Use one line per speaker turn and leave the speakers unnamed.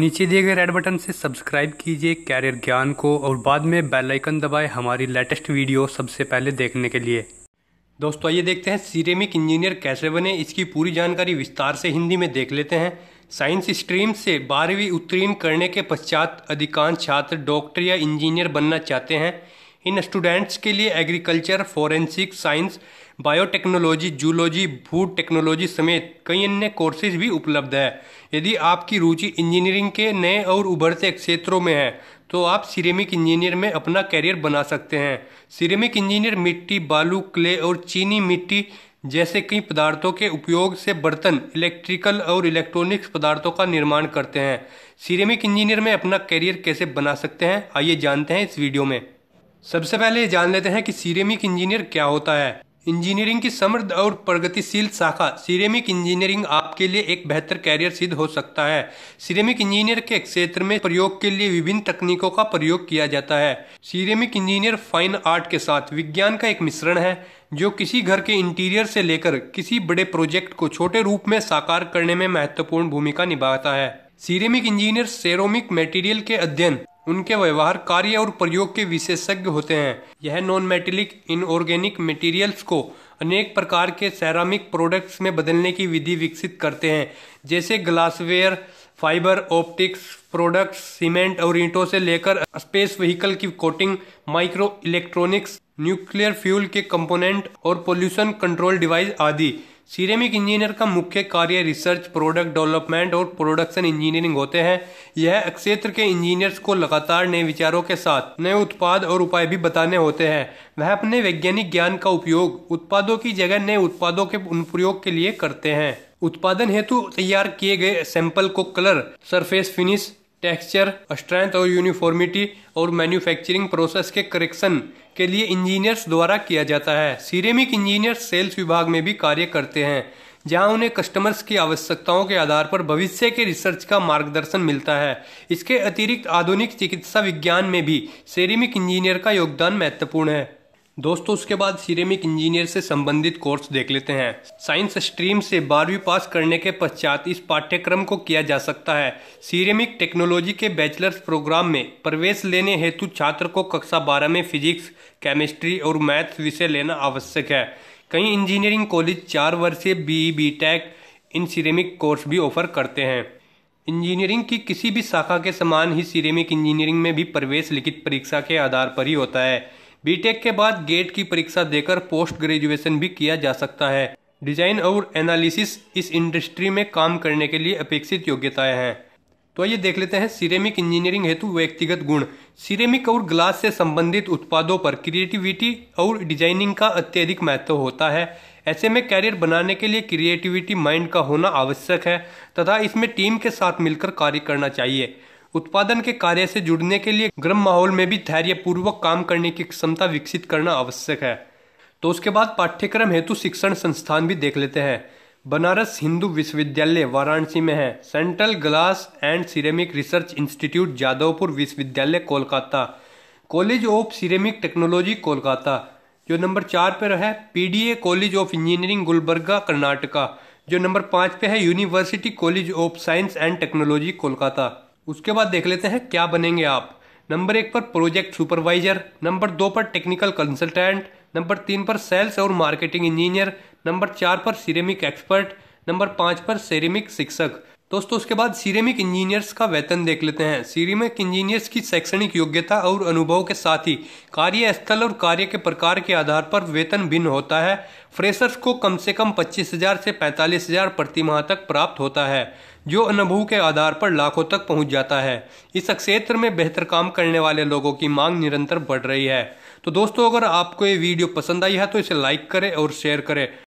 नीचे दिए गए रेड बटन से सब्सक्राइब कीजिए कैरियर ज्ञान को और बाद में बेल आइकन दबाए हमारी लेटेस्ट वीडियो सबसे पहले देखने के लिए दोस्तों आइए देखते हैं सीरेमिक इंजीनियर कैसे बने इसकी पूरी जानकारी विस्तार से हिंदी में देख लेते हैं साइंस स्ट्रीम से बारहवीं उत्तीर्ण करने के पश्चात अधिकांश छात्र डॉक्टर या इंजीनियर बनना चाहते हैं इन स्टूडेंट्स के लिए agriculture forensic science biotechnology zoology food technology समेत कई अन्य कोर्सेज भी उपलब्ध है यदि आपकी रुचि इंजीनियरिंग के नए और उभरते क्षेत्रों में है तो आप सिरेमिक इंजीनियर में अपना करियर बना सकते हैं सिरेमिक इंजीनियर मिट्टी बालू क्ले और चीनी मिट्टी जैसे कई पदार्थों के उपयोग से बर्तन इलेक्ट्रिकल और इलेक्ट्रॉनिक्स पदार्थों का निर्माण करते हैं सिरेमिक इंजीनियर में अपना कैरियर कैसे बना सकते हैं आइए जानते हैं इस वीडियो में सबसे पहले जान लेते हैं कि सीरेमिक इंजीनियर क्या होता है इंजीनियरिंग की समृद्ध और प्रगतिशील शाखा सीरेमिक इंजीनियरिंग आपके लिए एक बेहतर कैरियर सिद्ध हो सकता है सीरेमिक इंजीनियर के क्षेत्र में प्रयोग के लिए विभिन्न तकनीकों का प्रयोग किया जाता है सीरेमिक इंजीनियर फाइन आर्ट के साथ विज्ञान का एक मिश्रण है जो किसी घर के इंटीरियर से लेकर किसी बड़े प्रोजेक्ट को छोटे रूप में साकार करने में महत्वपूर्ण भूमिका निभाता है सीरेमिक इंजीनियर सेरोमिक मटेरियल के अध्ययन उनके व्यवहार कार्य और प्रयोग के विशेषज्ञ होते हैं यह नॉन मेटेलिक इनऑर्गेनिक मटेरियल्स को अनेक प्रकार के सैरामिक प्रोडक्ट्स में बदलने की विधि विकसित करते हैं जैसे glassware fibre optics products cement और ईंटों से लेकर स्पेस व्हीकल की coating micro electronics nuclear fuel के कंपोनेंट और पोल्यूशन कंट्रोल डिवाइस आदि सीरेमिक इंजीनियर का मुख्य कार्य रिसर्च प्रोडक्ट डेवलपमेंट और प्रोडक्शन इंजीनियरिंग होते हैं यह क्षेत्र के इंजीनियर्स को लगातार नए विचारों के साथ नए उत्पाद और उपाय भी बताने होते हैं वह अपने वैज्ञानिक ज्ञान का उपयोग उत्पादों की जगह नए उत्पादों के अनुप्रयोग के लिए करते हैं उत्पादन हेतु तैयार किए गए सैंपल को colour surface finish texture strength और यूनिफॉर्मिटी और मैन्युफैक्चरिंग प्रोसेस के करेक्शन के लिए इंजीनियर्स द्वारा किया जाता है सीरेमिक इंजीनियर सेल्स विभाग में भी कार्य करते हैं जहां उन्हें कस्टमर्स की आवश्यकताओं के आधार पर भविष्य के रिसर्च का मार्गदर्शन मिलता है इसके अतिरिक्त आधुनिक चिकित्सा विज्ञान में भी सेरेमिक इंजीनियर का योगदान महत्वपूर्ण है दोस्तों उसके बाद सीरेमिक इंजीनियर से संबंधित कोर्स देख लेते हैं साइंस स्ट्रीम से बारहवीं पास करने के पश्चात इस पाठ्यक्रम को किया जा सकता है सीरेमिक टेक्नोलॉजी के बैचलर्स प्रोग्राम में प्रवेश लेने हेतु छात्र को कक्षा बारह में फिजिक्स केमिस्ट्री और मैथ्स विषय लेना आवश्यक है कई इंजीनियरिंग कॉलेज चार वर्षीय B B tech in ceramic course भी ऑफर करते हैं इंजीनियरिंग की किसी भी शाखा के समान ही सीरेमिक इंजीनियरिंग में भी प्रवेश लिखित परीक्षा के आधार पर ही होता है बीटेक e के बाद गेट की परीक्षा देकर पोस्ट ग्रेजुएशन भी किया जा सकता है डिजाइन और एनालिसिस इस इंडस्ट्री में काम करने के लिए अपेक्षित योग्यताएं हैं तो ये देख लेते हैं सिरेमिक इंजीनियरिंग हेतु व्यक्तिगत गुण सिरेमिक और ग्लास से संबंधित उत्पादों पर क्रिएटिविटी और डिजाइनिंग का अत्यधिक महत्व होता है ऐसे में कैरियर बनाने के लिए क्रिएटिविटी माइंड का होना आवश्यक है तथा इसमें टीम के साथ मिलकर कार्य करना चाहिए उत्पादन के कार्य से जुड़ने के लिए गर्म माहौल में भी धैर्यपूर्वक काम करने की क्षमता विकसित करना आवश्यक है तो उसके बाद पाठ्यक्रम हेतु शिक्षण संस्थान भी देख लेते हैं बनारस हिंदू विश्वविद्यालय वाराणसी में है central glass and ceramic research institute Jadavpur विश्वविद्यालय Kolkata college of ceramic technology Kolkata जो नंबर चार पर है PDA college of engineering Gulbarga Karnataka जो नंबर पाँच पे है university college of science and technology Kolkata उसके बाद देख लेते हैं क्या बनेंगे आप नंबर एक पर प्रोजेक्ट सुपरवाइजर नंबर दो पर टेक्निकल कंसल्टेंट नंबर तीन पर सेल्स और मार्केटिंग इंजीनियर नंबर चार पर सिरेमिक एक्सपर्ट नंबर पाँच पर सेरेमिक शिक्षक दोस्तों उसके बाद सीरेमिक इंजीनियर्स का वेतन देख लेते हैं सीरेमिक इंजीनियर्स की शैक्षणिक योग्यता और अनुभव के साथ ही कार्यस्थल और कार्य के प्रकार के आधार पर वेतन भिन्न होता है फ्रेशर्स को कम से कम 25,000 से 45,000 प्रति माह तक प्राप्त होता है जो अनुभव के आधार पर लाखों तक पहुंच जाता है इस क्षेत्र में बेहतर काम करने वाले लोगों की मांग निरंतर बढ़ रही है तो दोस्तों अगर आपको ये वीडियो पसंद आई है तो इसे लाइक करें और शेयर करें